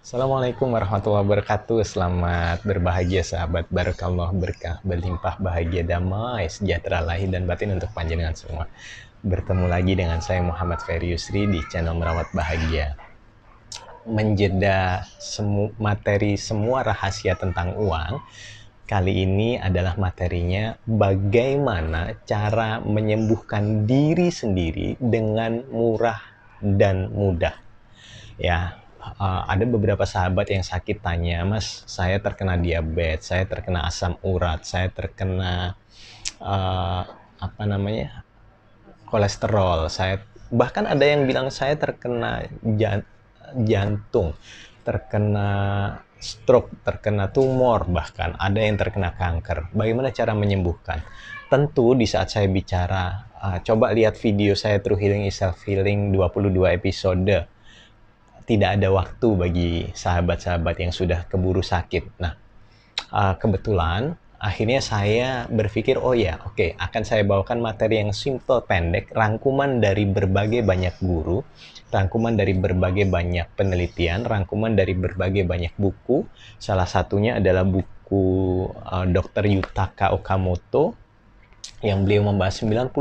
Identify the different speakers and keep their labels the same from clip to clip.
Speaker 1: Assalamualaikum warahmatullahi wabarakatuh. Selamat berbahagia sahabat barakallah berkah berlimpah bahagia damai sejahtera lahir dan batin untuk panjenengan semua. Bertemu lagi dengan saya Muhammad Ferry Yusri di channel Merawat Bahagia. Menjeda semu materi semua rahasia tentang uang. Kali ini adalah materinya bagaimana cara menyembuhkan diri sendiri dengan murah dan mudah. Ya, Eh, ada beberapa sahabat yang sakit tanya, Mas, saya terkena diabetes, saya terkena asam urat, saya terkena uh, apa namanya kolesterol, saya bahkan ada yang bilang saya terkena jantung, terkena stroke, terkena tumor, bahkan ada yang terkena kanker. Bagaimana cara menyembuhkan? Tentu di saat saya bicara, uh, coba lihat video saya True Healing is Self Healing 22 episode tidak ada waktu bagi sahabat-sahabat yang sudah keburu sakit. Nah, uh, kebetulan akhirnya saya berpikir, oh ya, oke, okay, akan saya bawakan materi yang simple pendek, rangkuman dari berbagai banyak guru, rangkuman dari berbagai banyak penelitian, rangkuman dari berbagai banyak buku. Salah satunya adalah buku uh, eh, Dr. Yutaka Okamoto yang beliau membahas 90%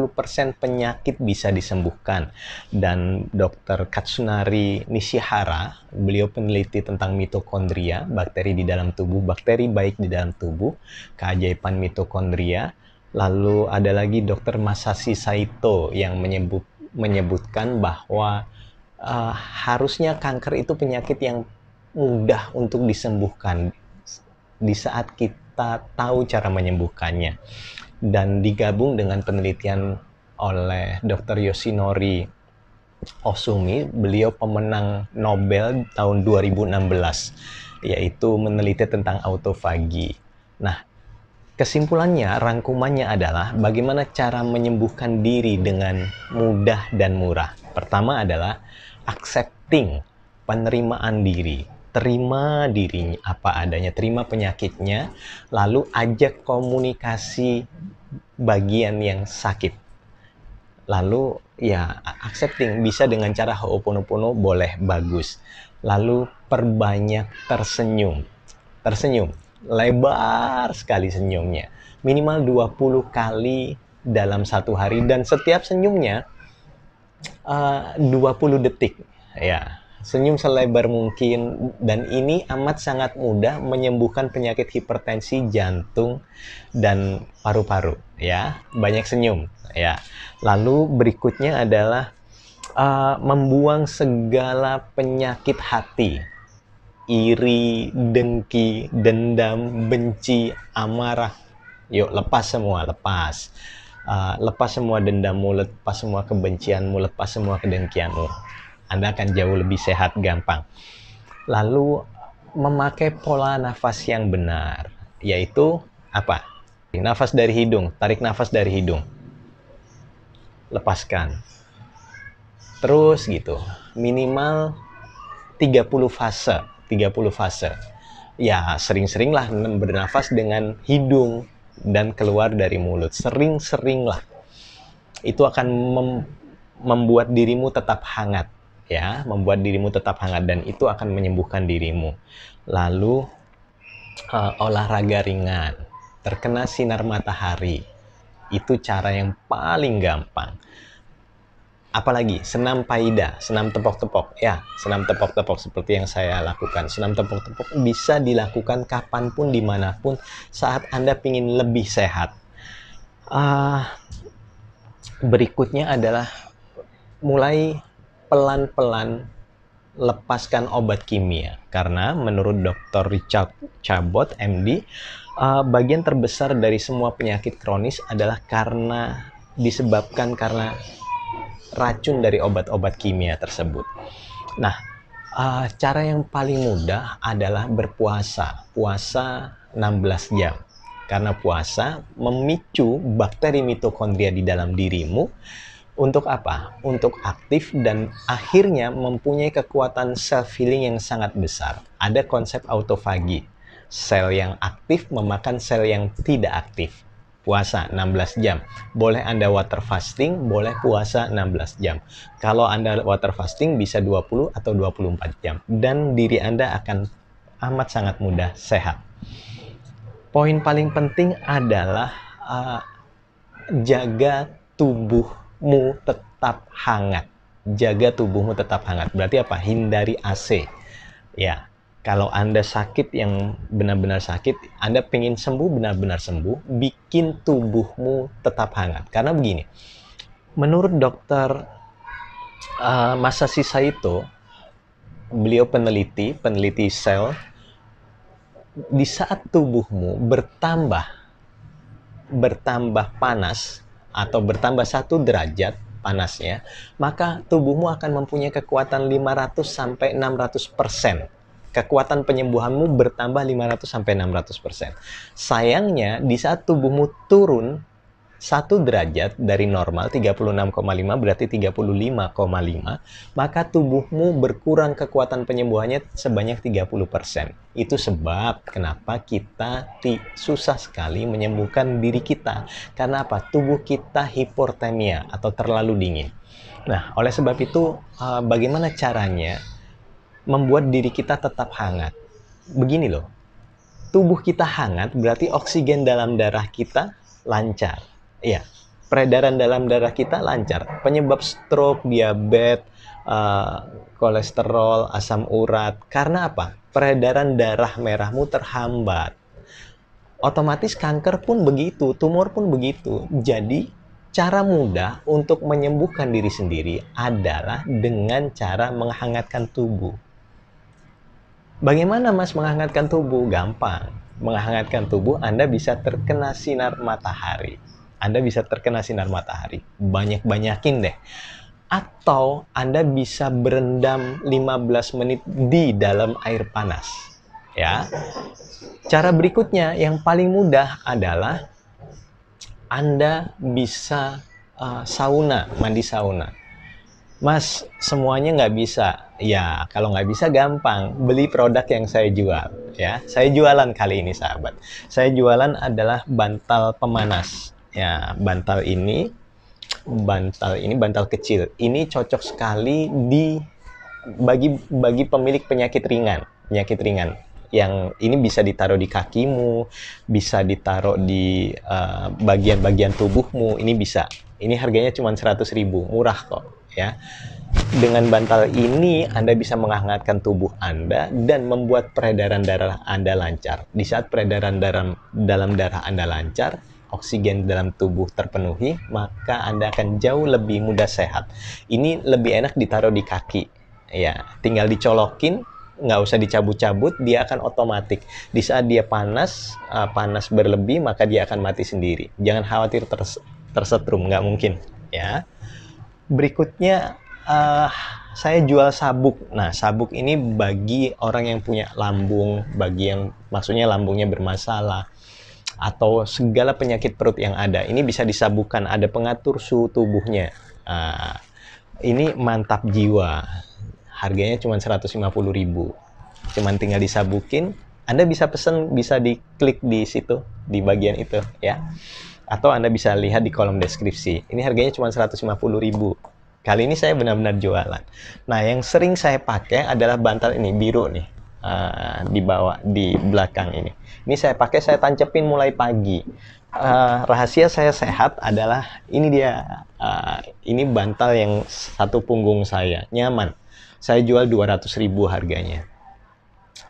Speaker 1: penyakit bisa disembuhkan dan dokter Katsunari Nishihara beliau peneliti tentang mitokondria bakteri di dalam tubuh bakteri baik di dalam tubuh keajaiban mitokondria lalu ada lagi Dr. Masashi Saito yang menyebut menyebutkan bahwa uh, harusnya kanker itu penyakit yang mudah untuk disembuhkan di saat kita tahu cara menyembuhkannya dan digabung dengan penelitian oleh Dr. Yoshinori Osumi, beliau pemenang Nobel tahun 2016 yaitu meneliti tentang autofagi. Nah, kesimpulannya rangkumannya adalah bagaimana cara menyembuhkan diri dengan mudah dan murah. Pertama adalah accepting, penerimaan diri terima dirinya apa adanya, terima penyakitnya, lalu ajak komunikasi bagian yang sakit. Lalu ya accepting bisa dengan cara ho'oponopono boleh bagus. Lalu perbanyak tersenyum. Tersenyum, lebar sekali senyumnya. Minimal 20 kali dalam satu hari dan setiap senyumnya eh, uh, 20 detik ya Senyum selebar mungkin dan ini amat sangat mudah menyembuhkan penyakit hipertensi jantung dan paru-paru ya. Banyak senyum ya. Lalu berikutnya adalah uh, membuang segala penyakit hati. Iri, dengki, dendam, benci, amarah. Yuk lepas semua, lepas. Uh, lepas semua dendammu, lepas semua kebencianmu, lepas semua kedengkianmu anda akan jauh lebih sehat gampang. Lalu memakai pola nafas yang benar, yaitu apa? Nafas dari hidung, tarik nafas dari hidung. Lepaskan. Terus gitu, minimal 30 fase, 30 fase. Ya, sering-seringlah bernafas dengan hidung dan keluar dari mulut. Sering-seringlah. Itu akan mem membuat dirimu tetap hangat ya, membuat dirimu tetap hangat dan itu akan menyembuhkan dirimu. Lalu uh, olahraga ringan, terkena sinar matahari. Itu cara yang paling gampang. Apalagi senam paida, senam tepok-tepok. Ya, senam tepok-tepok seperti yang saya lakukan. Senam tepok-tepok bisa dilakukan kapanpun, dimanapun, saat Anda ingin lebih sehat. Uh, berikutnya adalah mulai pelan-pelan lepaskan obat kimia karena menurut dokter Richard Cabot MD uh, eh, bagian terbesar dari semua penyakit kronis adalah karena disebabkan karena racun dari obat-obat kimia tersebut. Nah, uh, cara yang paling mudah adalah berpuasa. Puasa 16 jam. Karena puasa memicu bakteri mitokondria di dalam dirimu untuk apa? Untuk aktif dan akhirnya mempunyai kekuatan self healing yang sangat besar. Ada konsep autofagi. Sel yang aktif memakan sel yang tidak aktif. Puasa 16 jam. Boleh Anda water fasting, boleh puasa 16 jam. Kalau Anda water fasting bisa 20 atau 24 jam dan diri Anda akan amat sangat mudah sehat. Poin paling penting adalah uh, jaga tubuh tubuhmu tetap hangat. Jaga tubuhmu tetap hangat. Berarti apa? Hindari AC. Ya, kalau Anda sakit yang benar-benar sakit, Anda pengen sembuh benar-benar sembuh, bikin tubuhmu tetap hangat. Karena begini, menurut dokter uh, sisa itu, beliau peneliti, peneliti sel, di saat tubuhmu bertambah bertambah panas, atau bertambah satu derajat panasnya, maka tubuhmu akan mempunyai kekuatan 500 sampai 600 persen. Kekuatan penyembuhanmu bertambah 500 sampai 600 persen. Sayangnya, di saat tubuhmu turun 1 derajat dari normal 36,5 berarti 35,5 maka tubuhmu berkurang kekuatan penyembuhannya sebanyak 30%. Itu sebab kenapa kita susah sekali menyembuhkan diri kita. Karena apa? Tubuh kita hipotermia atau terlalu dingin. Nah, oleh sebab itu eh, bagaimana caranya membuat diri kita tetap hangat? Begini loh. Tubuh kita hangat berarti oksigen dalam darah kita lancar Ya, peredaran dalam darah kita lancar. Penyebab stroke, diabetes, uh, kolesterol, asam urat. Karena apa? Peredaran darah merahmu terhambat. Otomatis kanker pun begitu, tumor pun begitu. Jadi cara mudah untuk menyembuhkan diri sendiri adalah dengan cara menghangatkan tubuh. Bagaimana Mas menghangatkan tubuh? Gampang. Menghangatkan tubuh Anda bisa terkena sinar matahari. Anda bisa terkena sinar matahari. Banyak-banyakin deh. Atau Anda bisa berendam 15 menit di dalam air panas. Ya. Cara berikutnya yang paling mudah adalah Anda bisa uh, sauna, mandi sauna. Mas, semuanya nggak bisa. Ya, kalau nggak bisa gampang, beli produk yang saya jual. Ya, saya jualan kali ini sahabat. Saya jualan adalah bantal pemanas ya bantal ini bantal ini bantal kecil ini cocok sekali di bagi bagi pemilik penyakit ringan penyakit ringan yang ini bisa ditaruh di kakimu, bisa ditaruh di eh, bagian-bagian uh, tubuhmu, ini bisa. Ini harganya cuma 100 ribu, murah kok ya. Dengan bantal ini Anda bisa menghangatkan tubuh Anda dan membuat peredaran darah Anda lancar. Di saat peredaran darah dalam darah Anda lancar, oksigen dalam tubuh terpenuhi, maka Anda akan jauh lebih mudah sehat. Ini lebih enak ditaruh di kaki. Ya, tinggal dicolokin, nggak usah dicabut-cabut, dia akan otomatis. Di saat dia panas, ah, panas berlebih, maka dia akan mati sendiri. Jangan khawatir ters tersetrum, nggak mungkin. Ya. Berikutnya, uh, saya jual sabuk. Nah, sabuk ini bagi orang yang punya lambung, bagi yang maksudnya lambungnya bermasalah, atau segala penyakit perut yang ada. Ini bisa disabukan, ada pengatur suhu tubuhnya. Uh, ini mantap jiwa. Harganya cuma 150.000. Cuman tinggal disabukin. Anda bisa pesen, bisa diklik di situ, di bagian itu ya. Atau Anda bisa lihat di kolom deskripsi. Ini harganya cuma 150.000. Kali ini saya benar-benar jualan. Nah, yang sering saya pakai adalah bantal ini biru nih uh, eh, di bawah di belakang ini. Ini saya pakai saya tancepin mulai pagi. Uh, rahasia saya sehat adalah ini dia uh, ini bantal yang satu punggung saya nyaman. Saya jual 200 ribu harganya.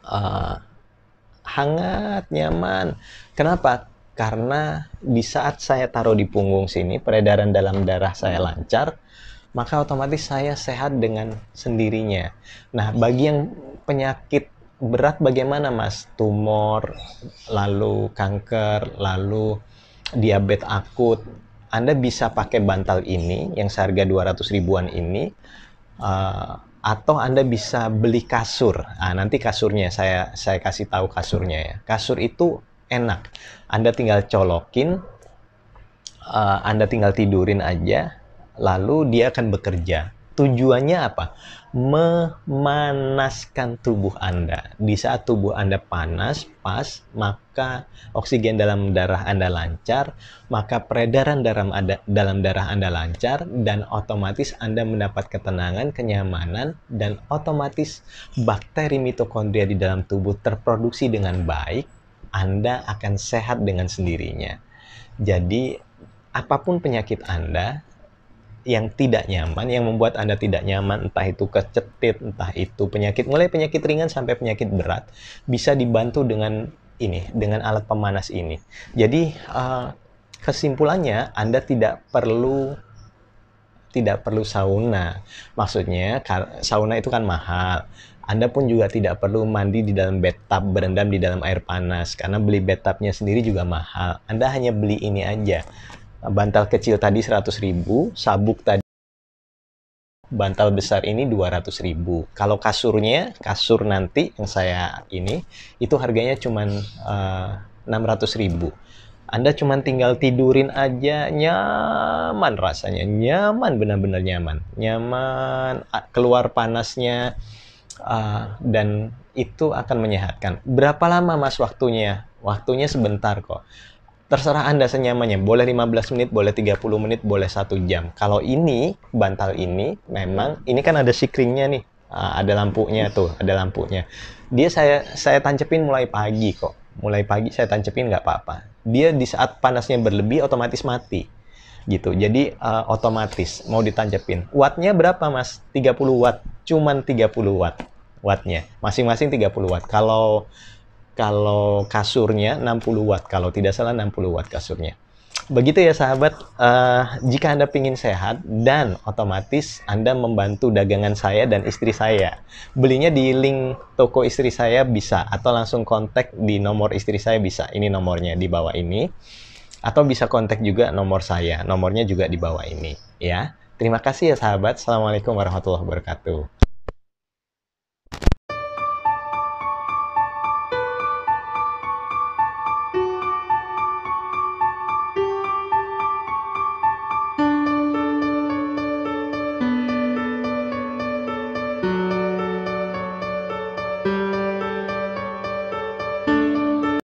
Speaker 1: Uh, hangat, nyaman. Kenapa? Karena di saat saya taruh di punggung sini, peredaran dalam darah saya lancar, maka otomatis saya sehat dengan sendirinya. Nah, bagi yang penyakit berat bagaimana mas? Tumor, lalu kanker, lalu diabetes akut. Anda bisa pakai bantal ini yang seharga 200 ribuan ini uh, atau Anda bisa beli kasur. Nah, nanti kasurnya saya saya kasih tahu kasurnya ya. Kasur itu enak. Anda tinggal colokin uh, Anda tinggal tidurin aja lalu dia akan bekerja Tujuannya apa? Memanaskan tubuh Anda. Di saat tubuh Anda panas, pas, maka oksigen dalam darah Anda lancar, maka peredaran dalam, ada, dalam darah Anda lancar, dan otomatis Anda mendapat ketenangan, kenyamanan, dan otomatis bakteri mitokondria di dalam tubuh terproduksi dengan baik, anda akan sehat dengan sendirinya. Jadi, apapun penyakit Anda, yang tidak nyaman yang membuat Anda tidak nyaman entah itu kecetit entah itu penyakit mulai penyakit ringan sampai penyakit berat bisa dibantu dengan ini dengan alat pemanas ini jadi uh, kesimpulannya Anda tidak perlu tidak perlu sauna maksudnya sauna itu kan mahal anda pun juga tidak perlu mandi di dalam bathtub, berendam di dalam air panas, karena beli bathtubnya sendiri juga mahal. Anda hanya beli ini aja, bantal kecil tadi 100.000, sabuk tadi bantal besar ini 200.000. Kalau kasurnya, kasur nanti yang saya ini, itu harganya cuma uh, 600.000. Anda cuma tinggal tidurin aja nyaman rasanya, nyaman benar-benar nyaman, nyaman keluar panasnya uh, dan itu akan menyehatkan. Berapa lama mas waktunya? Waktunya sebentar kok terserah Anda senyamannya. Boleh 15 menit, boleh 30 menit, boleh 1 jam. Kalau ini, bantal ini, memang, ini kan ada sikringnya nih. Ah, ada lampunya tuh, ada lampunya. Dia saya saya tancepin mulai pagi kok. Mulai pagi saya tancepin nggak apa-apa. Dia di saat panasnya berlebih otomatis mati gitu. Jadi uh, otomatis mau ditancepin. Wattnya berapa mas? 30 watt. Cuman 30 watt wattnya. Masing-masing 30 watt. Kalau kalau kasurnya 60 watt kalau tidak salah 60 watt kasurnya begitu ya sahabat uh, jika anda ingin sehat dan otomatis anda membantu dagangan saya dan istri saya belinya di link toko istri saya bisa atau langsung kontak di nomor istri saya bisa ini nomornya di bawah ini atau bisa kontak juga nomor saya nomornya juga di bawah ini ya terima kasih ya sahabat assalamualaikum warahmatullahi wabarakatuh